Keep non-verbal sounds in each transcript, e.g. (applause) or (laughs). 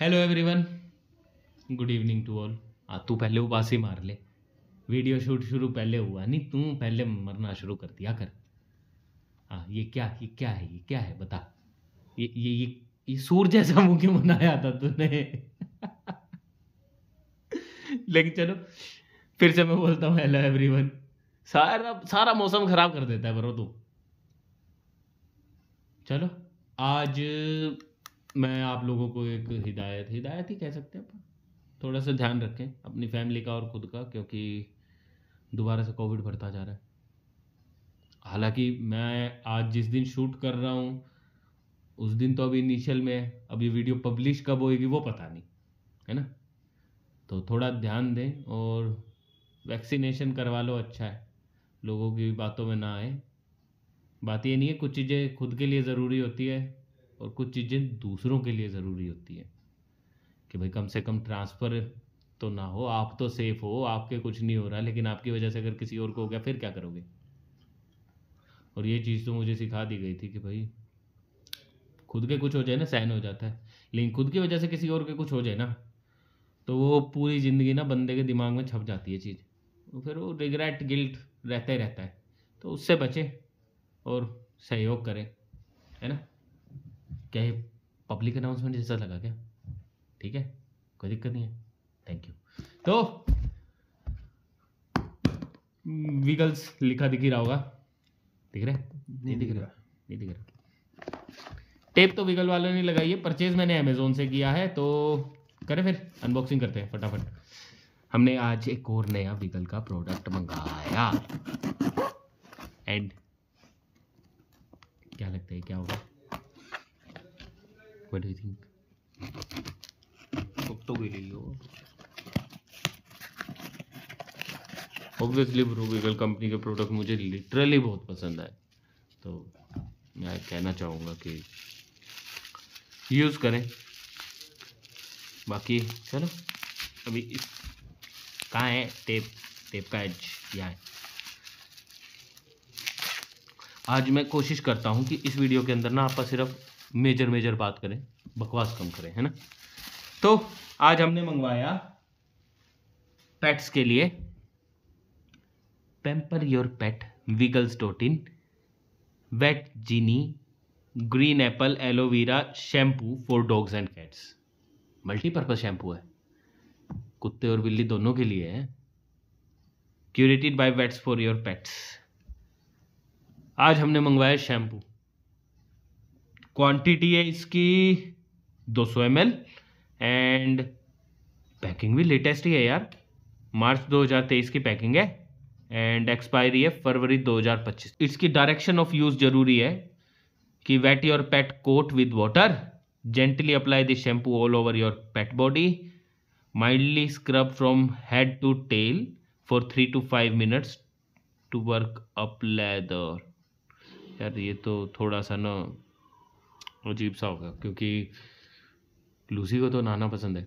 Hello everyone good evening to all हाँ तू पहले ही मार ले वीडियो शूट शुरू पहले हुआ नहीं तू पहले मरना शुरू कर दिया कर हाँ ये क्या ये क्या है ये क्या है बता ये ये ये, ये सूर जैसा मुँह क्यों बनाया था तूने लेकिन चलो फिर से मैं बोलता हूँ हेलो एवरीवन सारा सारा मौसम खराब कर देता है बरो तू चलो आज मैं आप लोगों को एक हिदायत हिदायत ही कह सकते हैं अपन थोड़ा सा ध्यान रखें अपनी फैमिली का और खुद का क्योंकि दोबारा से कोविड बढ़ता जा रहा है हालांकि मैं आज जिस दिन शूट कर रहा हूँ उस दिन तो अभी इनिशियल में अब ये वीडियो पब्लिश कब होएगी वो पता नहीं है ना तो थोड़ा ध्यान दें और वैक्सीनेशन करवा लो अच्छा है लोगों की बातों में ना आए बात ये नहीं है कुछ चीज़ें खुद के लिए ज़रूरी होती है और कुछ चीज़ें दूसरों के लिए ज़रूरी होती है कि भाई कम से कम ट्रांसफ़र तो ना हो आप तो सेफ हो आपके कुछ नहीं हो रहा लेकिन आपकी वजह से अगर किसी और को हो गया फिर क्या करोगे और ये चीज़ तो मुझे सिखा दी गई थी कि भाई खुद के कुछ हो जाए ना सहन हो जाता है लेकिन खुद की वजह से किसी और के कुछ हो जाए ना तो वो पूरी ज़िंदगी ना बंदे के दिमाग में छप जाती है चीज़ फिर वो रिग्रेट गिल्ट रहता ही रहता है तो उससे बचें और सहयोग करें है ना क्या ये पब्लिक अनाउंसमेंट जैसा लगा क्या ठीक है कोई दिक्कत नहीं है थैंक यू तो विकल्स लिखा दिख ही रहा होगा दिख रहा है नहीं दिख रहा नहीं दिख रहा टेप तो विकल वालों ने लगाई है परचेज मैंने अमेजोन से किया है तो करें फिर अनबॉक्सिंग करते हैं फटाफट हमने आज एक और नया विकल का प्रोडक्ट मंगाया एंड क्या लगता है क्या होगा What do you think? कुत्तों के लिए ऑब्वियसली ब्रू गूगल कंपनी के प्रोडक्ट मुझे लिटरली बहुत पसंद आए तो मैं कहना चाहूँगा कि यूज़ करें बाकी चलो अभी इस कहाँ है टेप टेप का एज यहाँ है आज मैं कोशिश करता हूँ कि इस वीडियो के अंदर ना आपका सिर्फ मेजर मेजर बात करें बकवास कम करें है ना तो आज हमने मंगवाया पेट्स के लिए pamper your pet Wiggles dot in vet genie green apple aloe vera shampoo for dogs and cats multipurpose shampoo है कुत्ते और बिल्ली दोनों के लिए है curated by vets for your pets आज हमने मंगवाया शैम्पू क्वांटिटी है इसकी 200 सौ एंड पैकिंग भी लेटेस्ट ही है यार मार्च 2023 की पैकिंग है एंड एक्सपायरी है फरवरी 2025 इसकी डायरेक्शन ऑफ यूज़ जरूरी है कि wet your pet coat with water gently apply this shampoo all over your pet body mildly scrub from head to tail for three to five minutes to work up lather यार ये तो थोड़ा सा ना अजीब सा होगा क्योंकि लूसी को तो नहाना पसंद है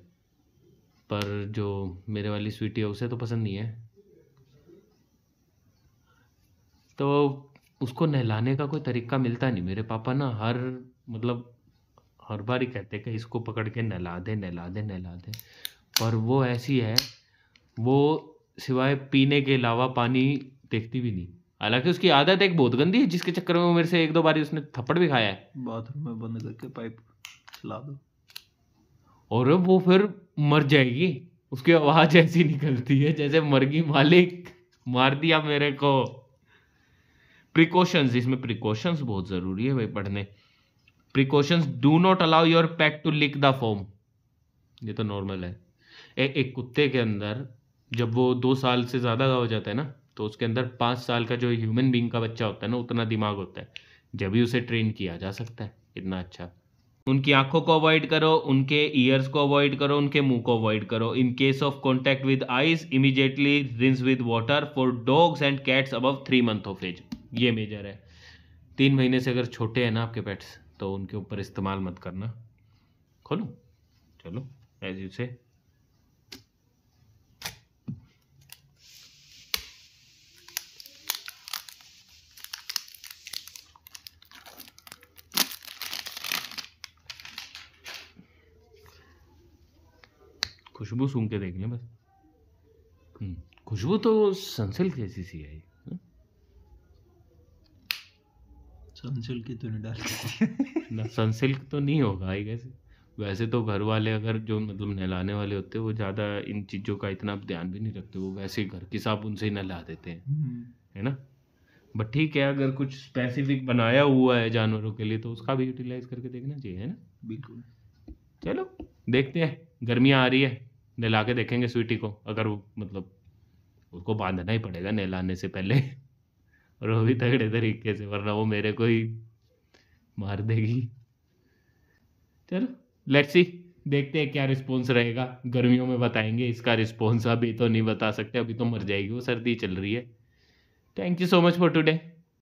पर जो मेरे वाली स्वीटी है उसे तो पसंद नहीं है तो उसको नहलाने का कोई तरीका मिलता नहीं मेरे पापा ना हर मतलब हर बार ही कहते कि इसको पकड़ के नहला दे नहला दे नहला दे पर वो ऐसी है वो सिवाय पीने के अलावा पानी देखती भी नहीं हालांकि उसकी आदत एक बहुत गंदी है जिसके चक्कर में वो मेरे से एक दो बार उसने थप्पड़ भी खाया है बाथरूम में बंद करके पाइप चला दो और वो फिर मर जाएगी उसकी आवाज़ ऐसी निकलती है जैसे मरगी मालिक मार दिया मेरे को प्रिकॉशंस इसमें प्रिकॉशंस बहुत ज़रूरी है भाई पढ़ने precautions do not allow your pack to lick the foam ये तो नॉर्मल है ए, एक कुत्ते के अंदर जब वो दो साल से ज़्यादा का हो जाता है ना तो उसके अंदर पाँच साल का जो ह्यूमन बींग का बच्चा होता है ना उतना दिमाग होता है जब भी उसे ट्रेन किया जा सकता है इतना अच्छा उनकी आंखों को अवॉइड करो उनके ईयर्स को अवॉइड करो उनके मुंह को अवॉइड करो in case of contact with eyes immediately rinse with water for dogs and cats above three month of age ये मेजर है तीन महीने से अगर छोटे हैं ना आपके पेट्स तो उनके ऊपर इस्तेमाल मत करना खोलो चलो एज यू से खुशबू सूंघ के देख लें बस हम्म, खुशबू तो सनसिल्क जैसी सी आई हाँ? सनसिल्क की तो नहीं डाल (laughs) ना सनसिल्क तो नहीं होगा आई कैसे वैसे तो घर वाले अगर जो मतलब नहलाने वाले होते हैं वो ज़्यादा इन चीज़ों का इतना ध्यान भी नहीं रखते वो वैसे घर के साथ उनसे ही नहला देते हैं हम्म। है ना बट ठीक है अगर कुछ स्पेसिफिक बनाया हुआ है जानवरों के लिए तो उसका भी यूटिलाइज करके देखना चाहिए है ना बिल्कुल चलो देखते हैं गर्मियाँ आ रही है नहला के देखेंगे स्वीटी को अगर वो मतलब उसको बांधना ही पड़ेगा नहलाने से पहले और वो भी तगड़े तरीके से वरना वो मेरे को ही मार देगी चलो लेट्स सी देखते हैं क्या रिस्पॉन्स रहेगा गर्मियों में बताएंगे इसका रिस्पॉन्स अभी तो नहीं बता सकते अभी तो मर जाएगी वो सर्दी चल रही है thank you so much for today